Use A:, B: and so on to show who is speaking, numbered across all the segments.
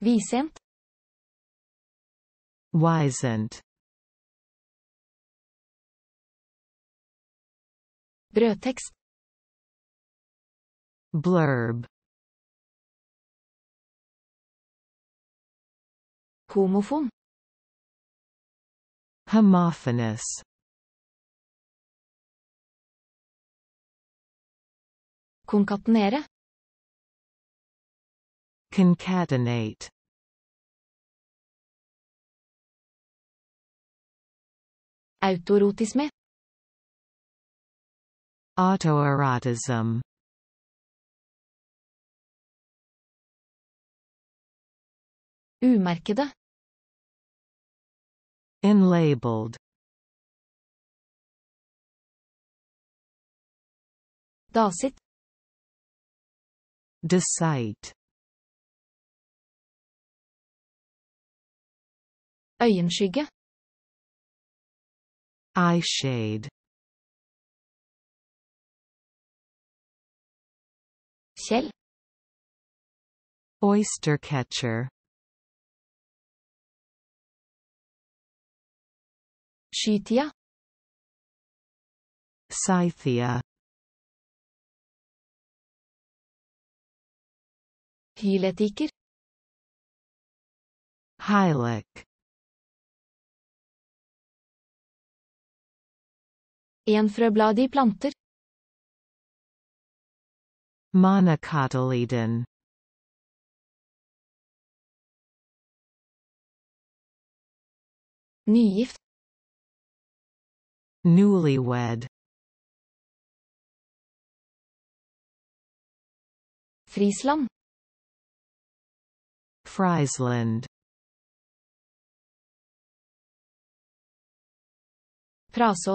A: Vicent. Wisent. Brødtekst. Blurb. Homofon. Homophonous. Konkatenere. Concatenate Autoerotisme Autoerotism Umerkede Inlabeled Dasit Decide. Øyenskygge. Eye shade. Kjell. Oyster catcher. Skytia. Scythia. Hyletiker. Hylek. Enfrøbladige planter. Monocotyledon Nygift. Newlywed. Friesland. Friesland. Prase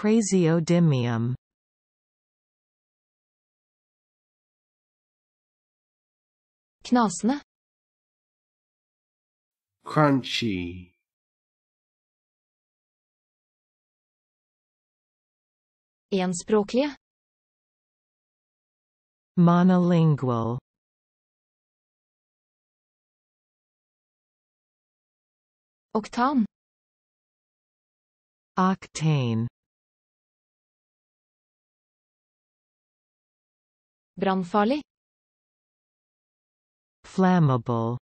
A: praseodymium. Knasne. Crunchy. Enspråklige. Monolingual. Octan. Octane Brannfarlig. Flammable.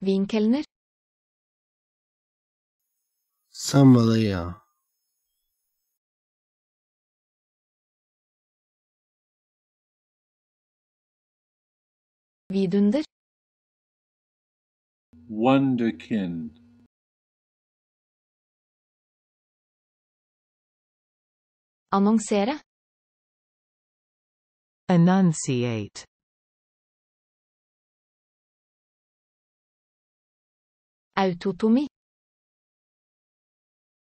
A: Vinkelner. Sommelier. Vidunder. Wonderkind. Annonsere. Enunciate. Autotomi.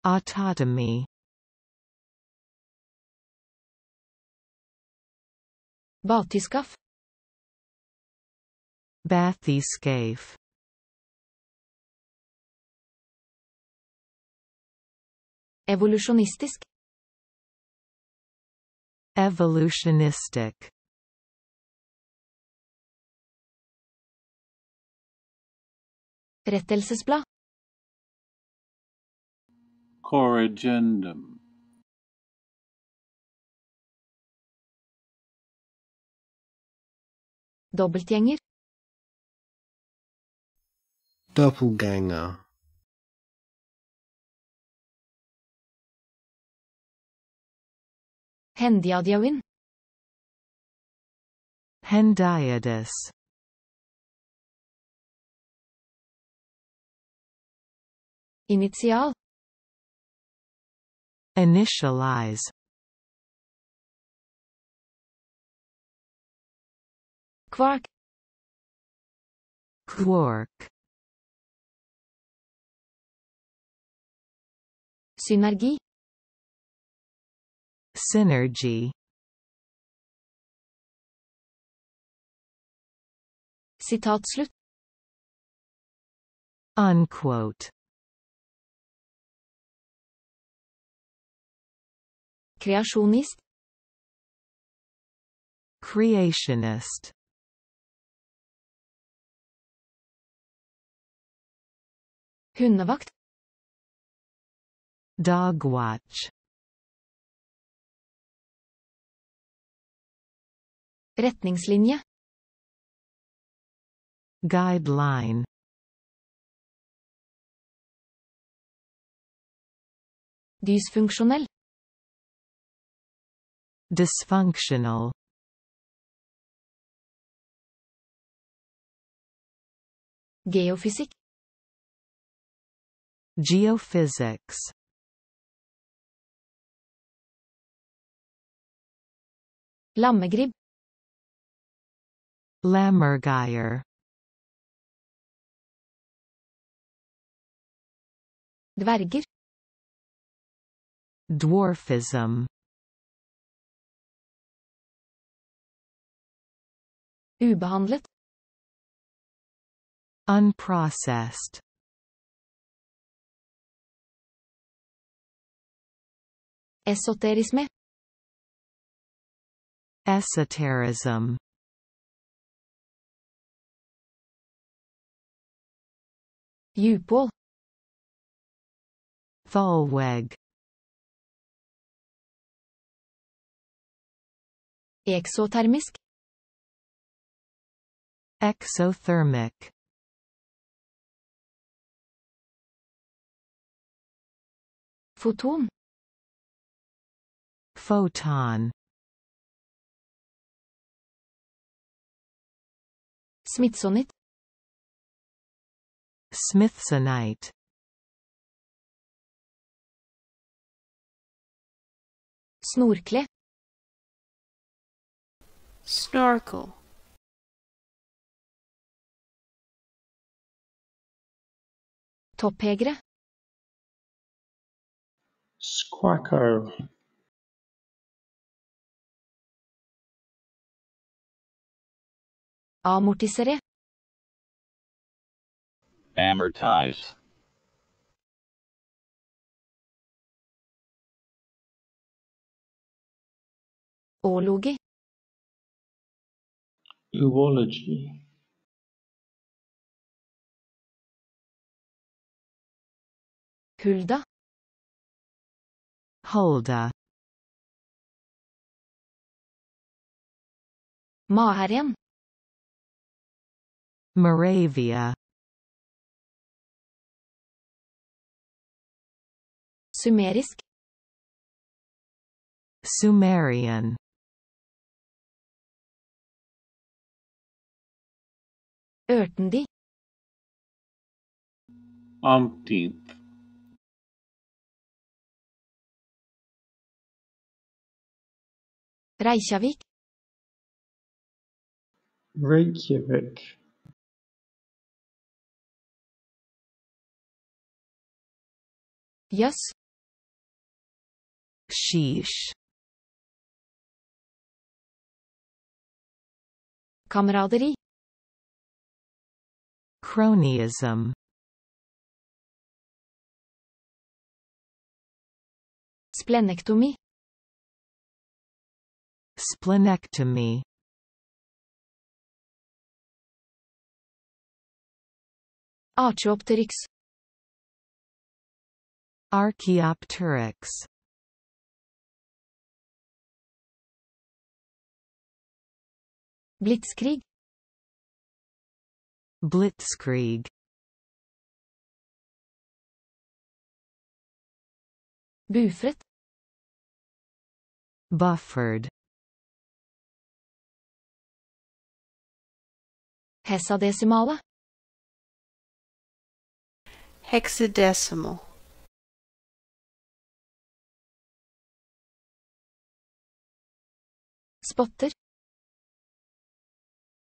A: Autotomy. Batyskaff. Bathyscave. Evolusjonistisk. Evolutionistic Rettelsesblad Corrigendum Dobbeltgjenger Doppelganger Hendiadiawin. Hendiadys. Initial. Initialize. Quark. Quark. Synergi synergy. Citat slut. Unquote. Creationist. Creationist. Hundevakt. Dog watch. Retningslinje. Guideline. Dysfunksjonell. Dysfunctional. Geofysikk. Geophysics. Lammegribb. Lammergeier Dverger Dwarfism Ubehandlet Unprocessed Esoterisme Esotericism Djupol Thalweg Eksotermisk Exothermic Photon Photon Smithsonian. Smithsonite Snorkle Snorkel Topphegre Squacko Amortisere amortize årloge Uology. Hulda Holda Maherien Moravia Sumerisk Sumerian Örtendi Umpteenth Reykjavik Reykjavik Yes. Sheesh. Camaraderie Cronyism Splenectomy Splenectomy Archaeopteryx Archaeopteryx Blitzkrig. Blitzkrieg. Buffret. Buffered. Hesadesimale. Hexadecimal. Spotter.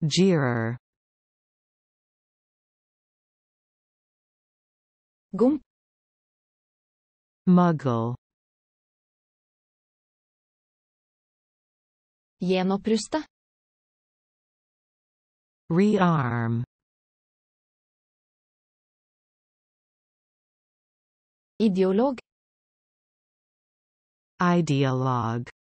A: Jeerer Gump Muggle Gjenoppruste. Rearm. Ideolog. Ideolog.